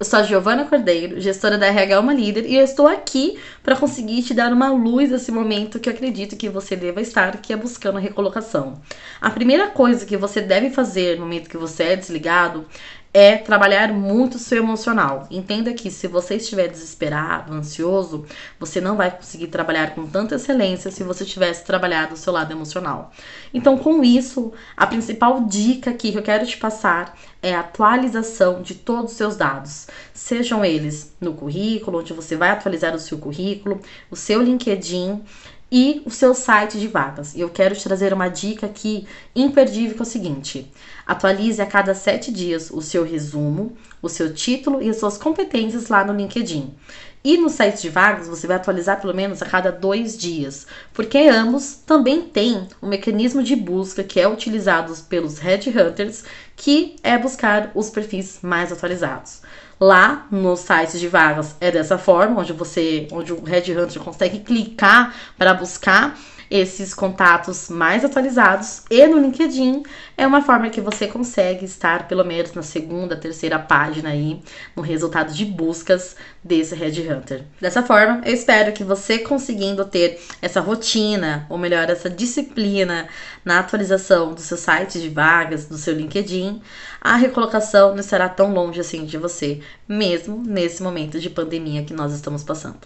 Eu sou a Giovana Cordeiro, gestora da RH Uma Líder, e eu estou aqui para conseguir te dar uma luz nesse momento que eu acredito que você deva estar, que é buscando a recolocação. A primeira coisa que você deve fazer no momento que você é desligado é trabalhar muito o seu emocional. Entenda que se você estiver desesperado, ansioso, você não vai conseguir trabalhar com tanta excelência se você tivesse trabalhado o seu lado emocional. Então, com isso, a principal dica aqui que eu quero te passar é a atualização de todos os seus dados, sejam eles no currículo, onde você vai atualizar o seu currículo, o seu LinkedIn, e o seu site de vagas. E eu quero te trazer uma dica aqui imperdível que é o seguinte: atualize a cada sete dias o seu resumo, o seu título e as suas competências lá no LinkedIn. E no site de vagas você vai atualizar pelo menos a cada dois dias, porque ambos também têm um mecanismo de busca que é utilizado pelos headhunters, que é buscar os perfis mais atualizados. Lá no site de vagas é dessa forma, onde você, onde o headhunter consegue clicar para buscar esses contatos mais atualizados e no LinkedIn é uma forma que você consegue estar pelo menos na segunda, terceira página aí no resultado de buscas desse headhunter. Dessa forma, eu espero que você conseguindo ter essa rotina, ou melhor, essa disciplina na atualização do seu site de vagas, do seu LinkedIn, a recolocação não estará tão longe assim de você, mesmo nesse momento de pandemia que nós estamos passando.